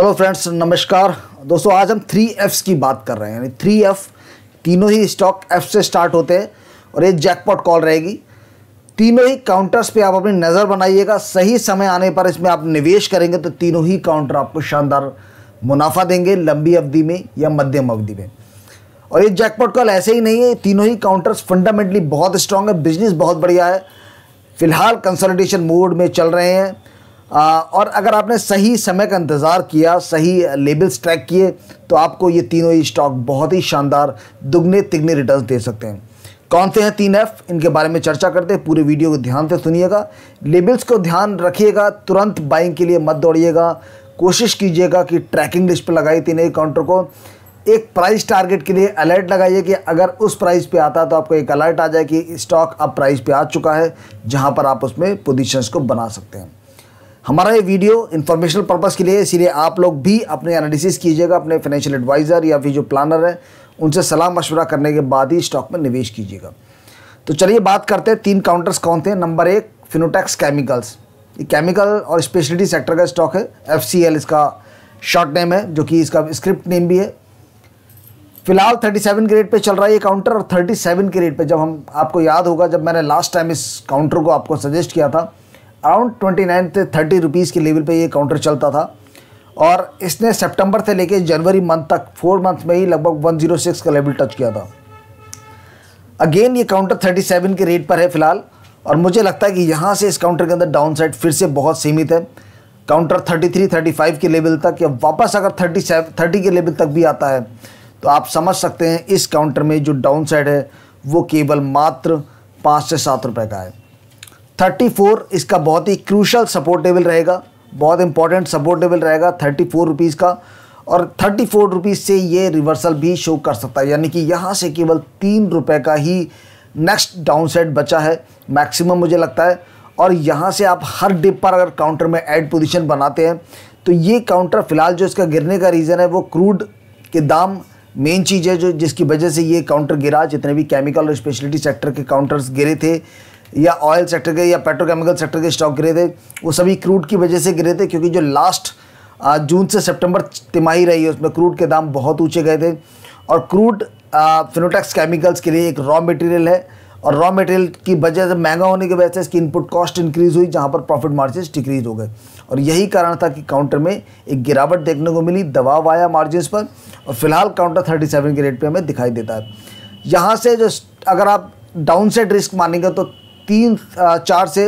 hello friends नमस्कार दोस्तों आज हम थ्री एफ़्स की बात कर रहे हैं यानी थ्री एफ़ तीनों ही स्टॉक एफ़ से स्टार्ट होते हैं और ये जैकपॉट कॉल रहेगी तीनों ही काउंटर्स पे आप अपनी नज़र बनाइएगा सही समय आने पर इसमें आप निवेश करेंगे तो तीनों ही काउंटर आपको शानदार मुनाफा देंगे लंबी अवधि में या मध्यम अवधि में और ये जैकपॉट कॉल ऐसे ही नहीं है तीनों ही काउंटर्स फंडामेंटली बहुत स्ट्रांग है बिजनेस बहुत बढ़िया है फिलहाल कंसल्टेशन मोड में चल रहे हैं और अगर आपने सही समय का इंतज़ार किया सही लेबल्स ट्रैक किए तो आपको ये तीनों ही स्टॉक बहुत ही शानदार दुगने तिगने रिटर्न दे सकते हैं कौन से हैं तीन एफ इनके बारे में चर्चा करते हैं पूरे वीडियो को ध्यान से सुनिएगा लेबल्स को ध्यान रखिएगा तुरंत बाइंग के लिए मत दौड़िएगा कोशिश कीजिएगा कि ट्रैकिंग लिस्ट पर लगाई तीन एक काउंटर को एक प्राइस टारगेट के लिए अलर्ट लगाइए कि अगर उस प्राइस पे आता तो आपको एक अलर्ट आ जाए कि स्टॉक अब प्राइस पे आ चुका है जहां पर आप उसमें पोजीशंस को बना सकते हैं हमारा ये वीडियो इन्फॉर्मेशनल पर्पज़ के लिए इसीलिए आप लोग भी अपने एनालिसिस कीजिएगा अपने फाइनेंशियल एडवाइज़र या फिर जो प्लानर है उनसे सलाह मशवरा करने के बाद ही स्टॉक में निवेश कीजिएगा तो चलिए बात करते हैं तीन काउंटर्स कौन थे नंबर एक फिनोटेक्स केमिकल्स ये केमिकल और स्पेशलिटी सेक्टर का स्टॉक है एफ इसका शॉर्ट नेम है जो कि इसका स्क्रिप्ट नेम भी है फिलहाल 37 के रेट पे चल रहा है ये काउंटर और 37 के रेट पे जब हम आपको याद होगा जब मैंने लास्ट टाइम इस काउंटर को आपको सजेस्ट किया था around twenty nine thirty rupees के लेवल पे ये काउंटर चलता था और इसने सितंबर से लेके जनवरी मंथ तक फोर मंथ में ही लगभग 106 का लेवल टच किया था अगेन ये काउंटर 37 के रेट पर है फिलहाल और मुझे लगता है कि यहाँ से इस काउंटर के अंदर डाउन साइड फिर से बहुत सीमित है काउंटर 33, 35 के लेवल तक या वापस अगर 37, 30 के लेवल तक भी आता है तो आप समझ सकते हैं इस काउंटर में जो डाउन साइड है वो केवल मात्र पाँच से सात रुपये का है 34 इसका बहुत ही क्रूशल सपोर्टेबल रहेगा बहुत इंपॉर्टेंट सपोर्टेबल रहेगा थर्टी फोर रुपीज़ का और थर्टी फोर रुपीज़ से ये रिवर्सल भी शो कर सकता है यानी कि यहाँ से केवल तीन रुपये का ही नेक्स्ट डाउन सेट बचा है मैक्सिमम मुझे लगता है और यहाँ से आप हर डिप पर अगर काउंटर में एड पोजिशन बनाते हैं तो ये काउंटर फिलहाल जो इसका गिरने का रीज़न है वो क्रूड के दाम मेन चीज़ है जो जिसकी वजह से ये काउंटर गिरा जितने भी केमिकल और स्पेशलिटी सेक्टर के काउंटर्स गिरे थे या ऑयल सेक्टर के या पेट्रोकेमिकल सेक्टर के स्टॉक गिरे थे वो सभी क्रूड की वजह से गिरे थे क्योंकि जो लास्ट जून से सितंबर तिमाही रही है उसमें क्रूड के दाम बहुत ऊंचे गए थे और क्रूड फिनोटेक्स केमिकल्स के लिए एक रॉ मटेरियल है और रॉ मटेरियल की वजह से महंगा होने की वजह से इसकी इनपुट कॉस्ट इंक्रीज़ हुई जहाँ पर प्रॉफिट मार्जिन डिक्रीज हो गए और यही कारण था कि काउंटर में एक गिरावट देखने को मिली दबाव आया मार्जिन पर और फिलहाल काउंटर थर्टी सेवन के रेट पर हमें दिखाई देता है यहाँ से जो अगर आप डाउन साइड रिस्क मानेंगे तो तीन चार से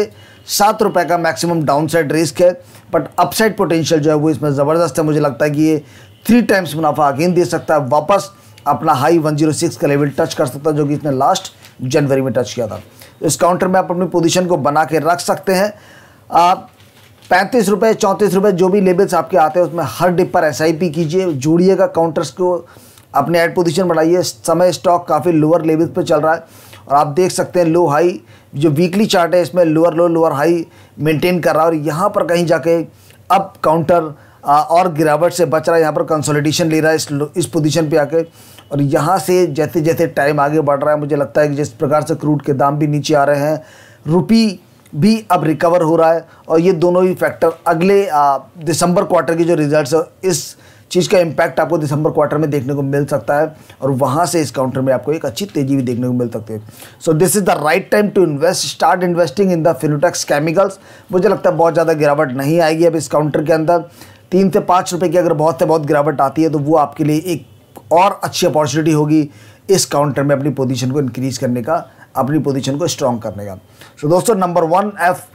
सात रुपये का मैक्सिमम डाउन साइड रिस्क है बट अपसाइड पोटेंशियल जो है वो इसमें ज़बरदस्त है मुझे लगता है कि ये थ्री टाइम्स मुनाफा अगेन दे सकता है वापस अपना हाई 106 का लेवल टच कर सकता है जो कि इसने लास्ट जनवरी में टच किया था तो इस काउंटर में आप अपनी पोजीशन को बना के रख सकते हैं आप पैंतीस रुपये चौंतीस रुपये जो भी लेवल्स आपके आते हैं उसमें हर डिप पर एस कीजिए जोड़िएगा काउंटर्स को अपने एड पोजिशन बढ़ाइए समय स्टॉक काफ़ी लोअर लेवल पर चल रहा है और आप देख सकते हैं लो हाई जो वीकली चार्ट है इसमें lower low lower high maintain कर रहा है और यहाँ पर कहीं जाके अप काउंटर और गिरावट से बच रहा है यहाँ पर कंसोलिडेशन ले रहा है इस इस पोजीशन पे आके और यहाँ से जैसे जैसे टाइम आगे बढ़ रहा है मुझे लगता है कि जिस प्रकार से क्रूड के दाम भी नीचे आ रहे हैं रुपी भी अब रिकवर हो रहा है और ये दोनों ही फैक्टर अगले दिसंबर क्वार्टर के जो रिजल्ट्स इस चीज़ का इम्पैक्ट आपको दिसंबर क्वार्टर में देखने को मिल सकता है और वहाँ से इस काउंटर में आपको एक अच्छी तेजी भी देखने को मिल सकती है so this is the right time to invest start investing in the Finotex chemicals मुझे लगता है बहुत ज़्यादा गिरावट नहीं आएगी अब इस काउंटर के अंदर तीन से पाँच रुपये की अगर बहुत से बहुत गिरावट आती है तो वो आपके लिए एक और अच्छी अपॉर्चुनिटी होगी इस काउंटर में अपनी पोजीशन को इंक्रीज करने का अपनी पोजीशन को स्ट्रॉन्ग करने का सो so, दोस्तों number one F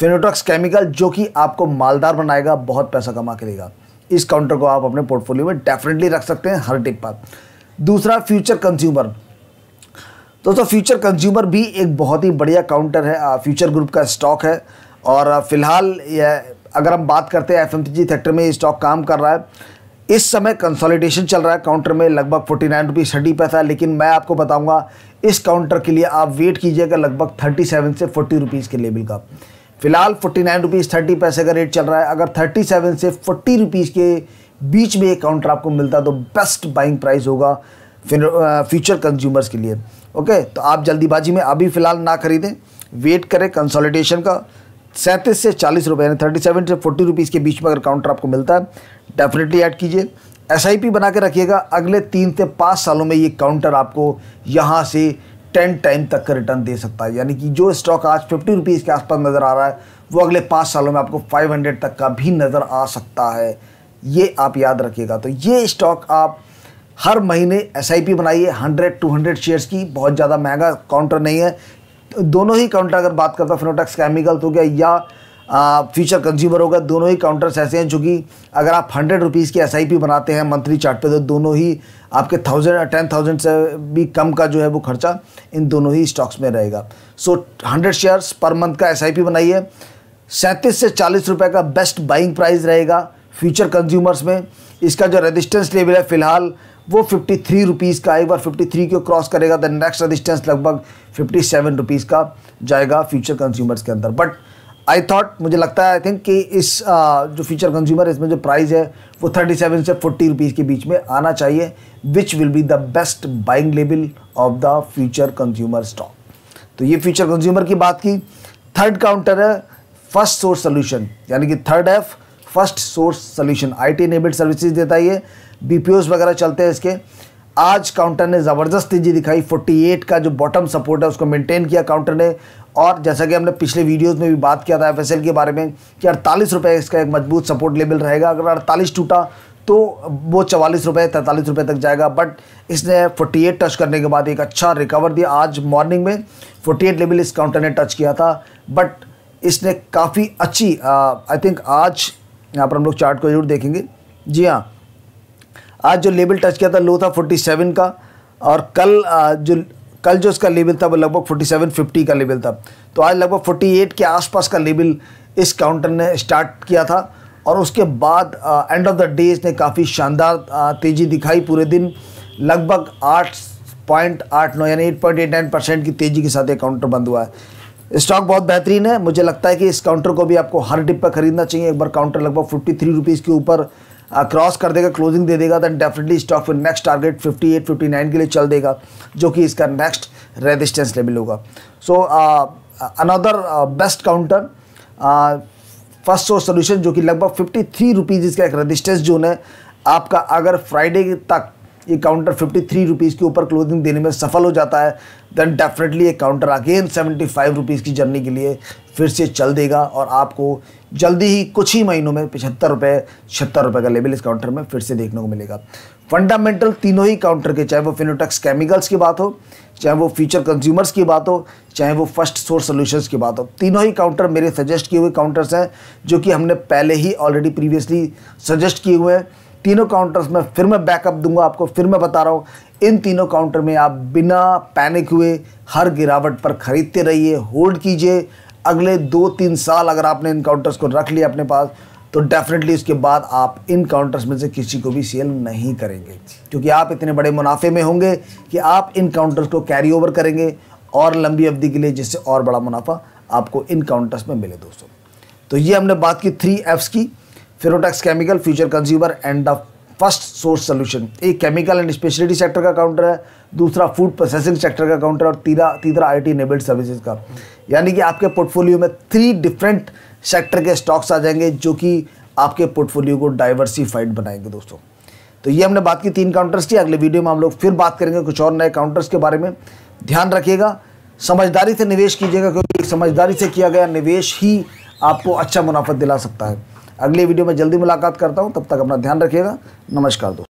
Fineotex chemical जो कि आपको मालदार बनाएगा बहुत पैसा कमा के देगा इस काउंटर को आप अपने पोर्टफोलियो में डेफिनेटली रख सकते हैं हर टिप पर दूसरा फ्यूचर कंज्यूमर दोस्तों फ्यूचर कंज्यूमर भी एक बहुत ही बढ़िया काउंटर है फ्यूचर ग्रुप का स्टॉक है और फिलहाल यह अगर हम बात करते हैं एफ सेक्टर में ये स्टॉक काम कर रहा है इस समय कंसोलिडेशन चल रहा है काउंटर में लगभग फोर्टी नाइन रुपीज़ थर्टी पैसा लेकिन मैं आपको बताऊंगा इस काउंटर के लिए आप वेट कीजिएगा लगभग थर्टी सेवन से फोर्टी रुपीज़ के लेवल का फिलहाल फोर्टी नाइन रुपीज़ थर्टी पैसे का रेट चल रहा है अगर थर्टी सेवन से फोर्टी रुपीज़ के बीच में एक काउंटर आपको मिलता है तो बेस्ट बाइंग प्राइस होगा फ्यूचर कंज्यूमर्स के लिए ओके तो आप जल्दीबाजी में अभी फ़िलहाल ना खरीदें वेट करें कंसोलिडेशन का सैंतीस से चालीस रुपये यानी थर्टी सेवन से फोर्टी रुपीज़ के बीच में अगर काउंटर आपको मिलता है डेफिनेटली ऐड कीजिए एस आई पी बना के रखिएगा अगले तीन से पाँच सालों में ये काउंटर आपको यहाँ से टेन टाइम तक का रिटर्न दे सकता है यानी कि जो स्टॉक आज फिफ्टी रुपीज़ के आसपास नज़र आ रहा है वो अगले पाँच सालों में आपको फाइव हंड्रेड तक का भी नज़र आ सकता है ये आप याद रखिएगा तो ये स्टॉक आप हर महीने एस बनाइए हंड्रेड टू हंड्रेड शेयर्स की बहुत ज़्यादा महंगा काउंटर नहीं है दोनों ही काउंटर अगर बात करता फिनोटेक्स तो केमिकल हो गया या फ्यूचर कंज्यूमर होगा दोनों ही काउंटर्स ऐसे हैं जो कि अगर आप हंड्रेड रुपीज़ की एस बनाते हैं मंथली चार्ट पे तो दोनों ही आपके थाउजेंड टेन थाउजेंड से भी कम का जो है वो खर्चा इन दोनों ही स्टॉक्स में रहेगा सो हंड्रेड शेयर्स पर मंथ का एस बनाइए सैंतीस से चालीस रुपये का बेस्ट बाइंग प्राइस रहेगा फ्यूचर कंज्यूमर्स में इसका जो रेजिस्टेंस लेवल है फिलहाल वो फिफ्टी थ्री रुपीज़ का एक बार फिफ्टी थ्री को क्रॉस करेगा दैन नेक्स्ट रेजिस्टेंस लगभग फिफ्टी सेवन रुपीज़ का जाएगा फ्यूचर कंज्यूमर्स के अंदर बट आई थॉट मुझे लगता है आई थिंक कि इस आ, जो फ्यूचर कंज्यूमर इसमें जो प्राइस है वो 37 से 40 रुपीज़ के बीच में आना चाहिए which will be the best buying level of the future consumer stock तो ये फ्यूचर कंज्यूमर की बात की थर्ड काउंटर है फर्स्ट सोर्स सोल्यूशन यानी कि third F first source solution I T services देता है ये बी वगैरह चलते हैं इसके आज काउंटर ने ज़बरदस्त तेज़ी दिखाई 48 का जो बॉटम सपोर्ट है उसको मेंटेन किया काउंटर ने और जैसा कि हमने पिछले वीडियोस में भी बात किया था एफ के बारे में कि अड़तालीस रुपये इसका एक मजबूत सपोर्ट लेवल रहेगा अगर अड़तालीस टूटा तो वो चवालीस रुपये तैंतालीस रुपये तक जाएगा बट इसने 48 टच करने के बाद एक अच्छा रिकवर दिया आज मॉर्निंग में 48 लेवल इस काउंटर ने टच किया था बट इसने काफ़ी अच्छी आई uh, थिंक आज यहाँ पर हम लोग चार्ट को जरूर देखेंगे जी हाँ आज जो लेवल टच किया था लो था 47 का और कल जो कल जो इसका लेवल था वो लगभग 4750 का लेवल था तो आज लगभग 48 के आसपास का लेवल इस काउंटर ने स्टार्ट किया था और उसके बाद एंड ऑफ द डे इसने काफ़ी शानदार तेज़ी दिखाई पूरे दिन लगभग आठ पॉइंट आठ नौ यानी eight point eight nine percent की तेज़ी के साथ ये काउंटर बंद हुआ है स्टॉक बहुत बेहतरीन है मुझे लगता है कि इस काउंटर को भी आपको हर डिप पर खरीदना चाहिए एक बार काउंटर लगभग फिफ्टी थ्री रुपीज़ के ऊपर क्रॉस कर देगा क्लोजिंग दे देगा दैन डेफिनेटली स्टॉक फिर नेक्स्ट टारगेट 58, 59 के लिए चल देगा जो कि इसका नेक्स्ट रेजिस्टेंस लेवल होगा so another best counter first source solution जो कि लगभग फिफ्टी थ्री रुपीज़ इसका एक रेजिस्टेंस जोन है आपका अगर फ्राइडे तक ये काउंटर फिफ्टी थ्री रुपीज़ के ऊपर क्लोजिंग देने में सफल हो जाता है देन डेफिनेटली ये counter again seventy five rupees की जर्नी के लिए फिर से चल देगा और आपको जल्दी ही कुछ ही महीनों में पिछहत्तर रुपये छिहत्तर रुपये का लेवल इस काउंटर में फिर से देखने को मिलेगा फंडामेंटल तीनों ही काउंटर के चाहे वो फिनोटेक्स केमिकल्स की बात हो चाहे वो फ्यूचर कंज्यूमर्स की बात हो चाहे वो फर्स्ट सोर्स सोल्यूशंस की बात हो तीनों ही काउंटर मेरे सजेस्ट किए हुए काउंटर्स हैं जो कि हमने पहले ही ऑलरेडी प्रीवियसली सजेस्ट किए हुए हैं तीनों काउंटर्स में फिर मैं बैकअप दूंगा आपको फिर मैं बता रहा हूँ इन तीनों काउंटर में आप बिना पैनिक हुए हर गिरावट पर ख़रीदते रहिए होल्ड कीजिए अगले दो तीन साल अगर आपने इन काउंटर्स को रख लिया अपने पास तो डेफिनेटली उसके बाद आप इन काउंटर्स में से किसी को भी सेल नहीं करेंगे क्योंकि आप इतने बड़े मुनाफे में होंगे कि आप इन काउंटर्स को कैरी ओवर करेंगे और लंबी अवधि के लिए जिससे और बड़ा मुनाफा आपको इन काउंटर्स में मिले दोस्तों तो ये हमने बात की थ्री एफ्स की Fineotex chemical future consumer and the first source solution एक केमिकल एंड स्पेशलिटी सेक्टर का काउंटर है दूसरा फूड प्रोसेसिंग सेक्टर का काउंटर और तीसरा तीसरा आई टी एनेबल्ड सर्विसेज का यानी कि आपके पोर्टफोलियो में थ्री डिफरेंट सेक्टर के स्टॉक्स आ जाएंगे जो कि आपके पोर्टफोलियो को डाइवर्सिफाइड बनाएंगे दोस्तों तो ये हमने बात की तीन काउंटर्स की अगले वीडियो में हम लोग फिर बात करेंगे कुछ और नए काउंटर्स के बारे में ध्यान रखिएगा समझदारी से निवेश कीजिएगा क्योंकि समझदारी से किया गया निवेश ही आपको अच्छा मुनाफा दिला सकता है अगली वीडियो में जल्दी मुलाकात करता हूँ तब तक अपना ध्यान रखिएगा नमस्कार दोस्तों